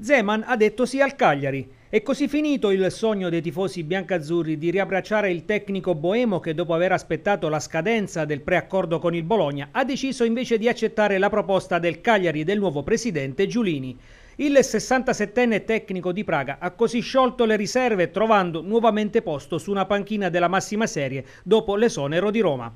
Zeman ha detto sì al Cagliari. È così finito il sogno dei tifosi biancazzurri di riabbracciare il tecnico boemo che dopo aver aspettato la scadenza del preaccordo con il Bologna ha deciso invece di accettare la proposta del Cagliari del nuovo presidente Giulini. Il 67enne tecnico di Praga ha così sciolto le riserve trovando nuovamente posto su una panchina della massima serie dopo l'esonero di Roma.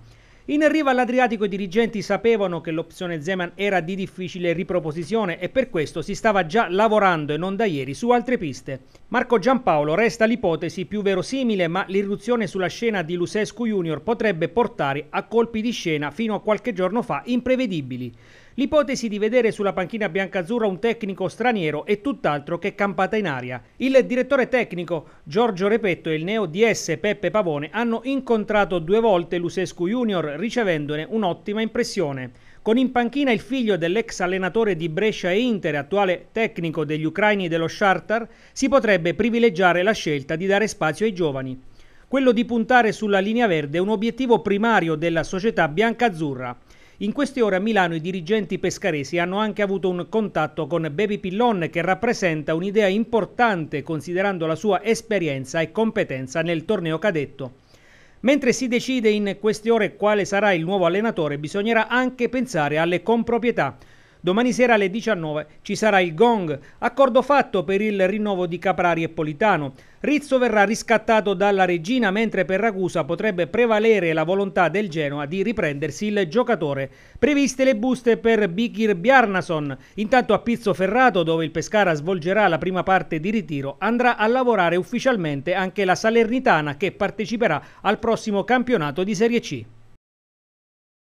In arrivo all'Adriatico i dirigenti sapevano che l'opzione Zeman era di difficile riproposizione e per questo si stava già lavorando e non da ieri su altre piste. Marco Giampaolo resta l'ipotesi più verosimile ma l'irruzione sulla scena di Lusescu Junior potrebbe portare a colpi di scena fino a qualche giorno fa imprevedibili. L'ipotesi di vedere sulla panchina biancazzurra un tecnico straniero è tutt'altro che campata in aria. Il direttore tecnico Giorgio Repetto e il neo DS Peppe Pavone hanno incontrato due volte Lusescu Junior ricevendone un'ottima impressione. Con in panchina il figlio dell'ex allenatore di Brescia e Inter, attuale tecnico degli ucraini dello Shartar, si potrebbe privilegiare la scelta di dare spazio ai giovani. Quello di puntare sulla linea verde è un obiettivo primario della società biancazzurra. In queste ore a Milano i dirigenti pescaresi hanno anche avuto un contatto con Baby Pillon che rappresenta un'idea importante considerando la sua esperienza e competenza nel torneo cadetto. Mentre si decide in queste ore quale sarà il nuovo allenatore bisognerà anche pensare alle comproprietà Domani sera alle 19 ci sarà il gong, accordo fatto per il rinnovo di Caprari e Politano. Rizzo verrà riscattato dalla regina mentre per Ragusa potrebbe prevalere la volontà del Genoa di riprendersi il giocatore. Previste le buste per Bikir Bjarnason. Intanto a Pizzo Ferrato, dove il Pescara svolgerà la prima parte di ritiro, andrà a lavorare ufficialmente anche la Salernitana che parteciperà al prossimo campionato di Serie C.